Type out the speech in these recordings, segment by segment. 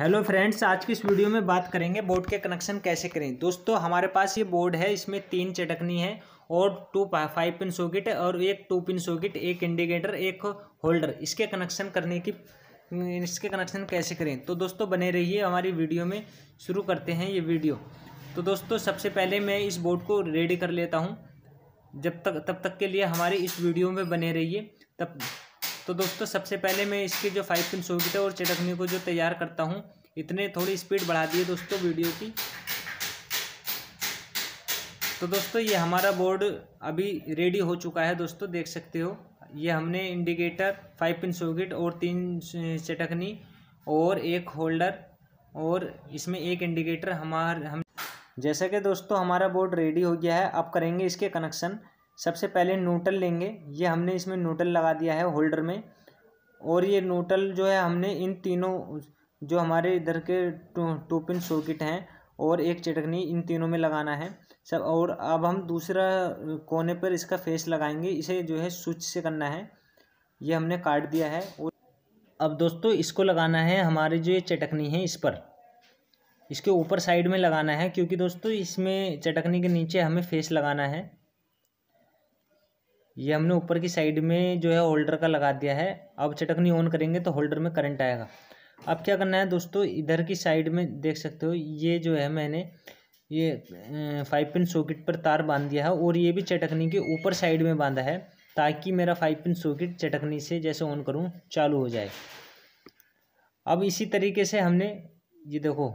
hello friends आज की इस वीडियो में बात करेंगे बोर्ड के कनेक्शन कैसे करें दोस्तों हमारे पास ये बोर्ड है इसमें तीन चटकनी है और टू फाइव पिन सॉकेट और एक टू पिन सॉकेट एक इंडिकेटर एक होल्डर इसके कनेक्शन करने की इसके कनेक्शन कैसे करें तो दोस्तों बने रहिए हमारी वीडियो में शुरू करते हैं ये वीडियो तो दोस्तों सबसे पहले मैं इस बोर्ड को रेडी कर लेता हूँ जब तक तब तक के लिए हमारे इस वीडियो में बने रहिए तब तो दोस्तों सबसे पहले मैं इसके जो फाइव पिन सॉकेट है और चटकने को जो तैयार करता हूँ इतने थोड़ी स्पीड बढ़ा दी दोस्तों वीडियो की तो दोस्तों ये हमारा बोर्ड अभी रेडी हो चुका है दोस्तों देख सकते हो ये हमने इंडिकेटर फाइव पिन सॉकेट और तीन चटकनी और एक होल्डर और इसमें एक इंडिकेटर हमार हम जैसा कि दोस्तों हमारा बोर्ड रेडी हो गया है अब करेंगे इसके कनेक्शन सबसे पहले नोटल लेंगे ये हमने इसमें नोटल लगा दिया है होल्डर में और ये नोटल जो है हमने इन तीनों जो हमारे इधर के टू टू पिन सॉकेट हैं और एक चटकनी इन तीनों में लगाना है सब और अब हम दूसरा कोने पर इसका फेस लगाएंगे इसे जो है स्विच से करना है ये हमने काट दिया है और अब दोस्तों इसको लगाना है हमारे जो ये चटकनी है इस पर इसके ऊपर साइड में लगाना है क्योंकि दोस्तों इसमें चटकनी के नीचे हमें फेस लगाना है ये हमने ऊपर की साइड में जो है होल्डर का लगा दिया है अब चटकनी ऑन करेंगे तो होल्डर में करंट आएगा अब क्या करना है दोस्तों इधर की साइड में देख सकते हो ये जो है मैंने ये फाइव पिन सॉकेट पर तार बांध दिया है और ये भी चटकनी के ऊपर साइड में बांधा है ताकि मेरा फाइव पिन सॉकेट चटकनी से जैसे ऑन करूँ चालू हो जाए अब इसी तरीके से हमने ये देखो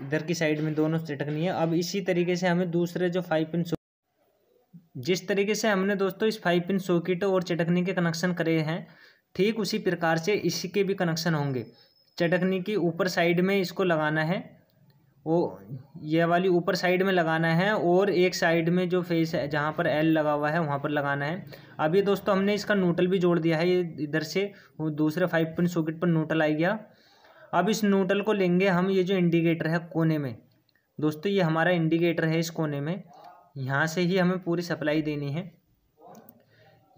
इधर की साइड में दोनों चटकनी है अब इसी तरीके से हमें दूसरे जो फाइव पिन जिस तरीके से हमने दोस्तों इस फाइव पिन सॉकेट और चटकनी के कनेक्शन करे हैं ठीक उसी प्रकार से इसी के भी कनेक्शन होंगे चटकनी की ऊपर साइड में इसको लगाना है वो यह वाली ऊपर साइड में लगाना है और एक साइड में जो फेस है जहाँ पर एल लगा हुआ है वहाँ पर लगाना है अभी दोस्तों हमने इसका नोटल भी जोड़ दिया है ये इधर से वो दूसरे फाइव पिन सॉकेट पर नोटल आ गया अब इस नोटल को लेंगे हम ये जो इंडिकेटर है कोने में दोस्तों ये हमारा इंडिकेटर है इस कोने में यहाँ से ही हमें पूरी सप्लाई देनी है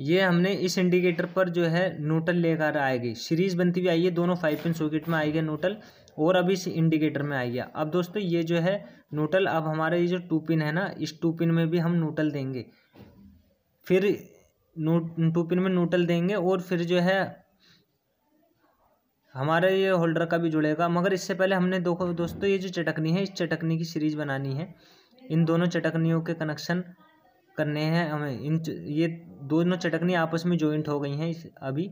ये हमने इस इंडिकेटर पर जो है नोटल लेकर आएगी सीरीज बनती हुई आई है दोनों फाइव पिन सॉकेट में आएगा नोटल और अभी इस इंडिकेटर में आई है अब दोस्तों ये जो है नोटल अब हमारा ये जो टू पिन है ना इस टू पिन में भी हम नोटल देंगे फिर नोट टू पिन में नोटल देंगे और फिर जो है हमारे ये होल्डर का भी जुड़ेगा मगर इससे पहले हमने देखो दोस्तों ये जो चटकनी है इस चटकनी की सीरीज बनानी है इन दोनों चटकनियों के कनेक्शन करने हैं हमें इन ये दोनों चटकनी आपस में जॉइंट हो गई हैं अभी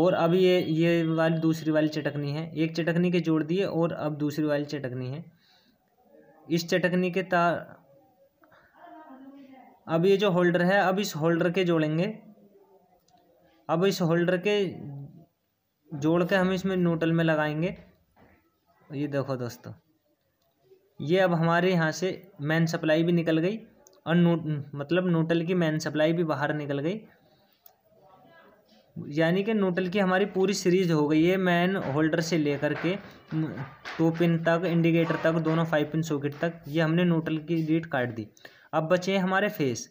और अब ये ये वाली दूसरी वाली चटकनी है एक चटकनी के जोड़ दिए और अब दूसरी वाली चटकनी है इस चटकनी के तार अब ये जो होल्डर है अब इस होल्डर के जोड़ेंगे अब इस होल्डर के जोड़ के हम इसमें नोटल में लगाएंगे ये देखो दोस्तों ये अब हमारे यहाँ से मैन सप्लाई भी निकल गई और नोट मतलब नोटल की मैन सप्लाई भी बाहर निकल गई यानी कि नोटल की हमारी पूरी सीरीज हो गई है मैन होल्डर से लेकर के टू पिन तक इंडिकेटर तक दोनों फाइव पिन सॉकेट तक ये हमने नोटल की लीड काट दी अब बचे हमारे फेस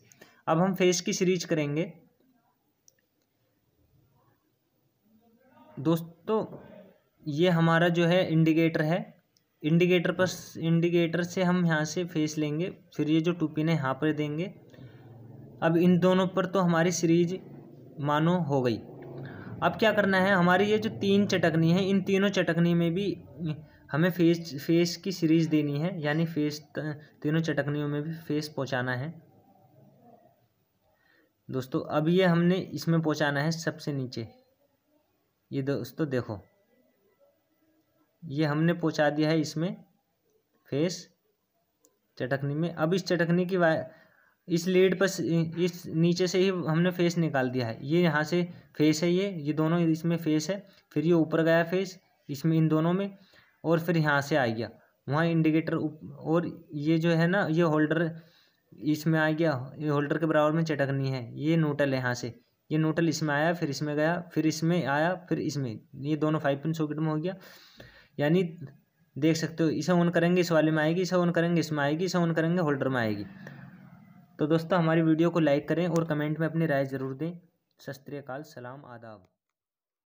अब हम फेस की सीरीज करेंगे दोस्तों ये हमारा जो है इंडिकेटर है इंडिकेटर पर इंडिकेटर से हम यहाँ से फेस लेंगे फिर ये जो टू पिन है यहाँ पर देंगे अब इन दोनों पर तो हमारी सीरीज मानो हो गई अब क्या करना है हमारी ये जो तीन चटकनी है इन तीनों चटकनी में भी हमें फेस फेस की सीरीज देनी है यानी फेस तीनों चटकनियों में भी फेस पहुँचाना है दोस्तों अब ये हमने इसमें पहुँचाना है सबसे नीचे ये दोस्तों देखो ये हमने पहुँचा दिया है इसमें फेस चटकनी में अब इस चटकनी की इस लीड पर इस नीचे से ही हमने फेस निकाल दिया है ये यहाँ से फेस है ये ये दोनों इसमें फेस है फिर ये ऊपर गया फेस इसमें इन दोनों में और फिर यहाँ से आ गया वहाँ इंडिकेटर और ये जो है ना ये होल्डर इसमें आ गया ये होल्डर के बराबर में चटकनी है ये नोटल है यहाँ से ये नोटल इसमें आया फिर इसमें गया फिर इसमें आया फिर इसमें ये दोनों फाइव पिन सॉकेट में हो गया यानी देख सकते हो इसे ऑन करेंगे इस वाले में आएगी इसे ऑन करेंगे इसमें आएगी इसे ऑन करेंगे होल्डर में आएगी तो दोस्तों हमारी वीडियो को लाइक करें और कमेंट में अपनी राय ज़रूर दें सत श्रीकाल सलाम आदाब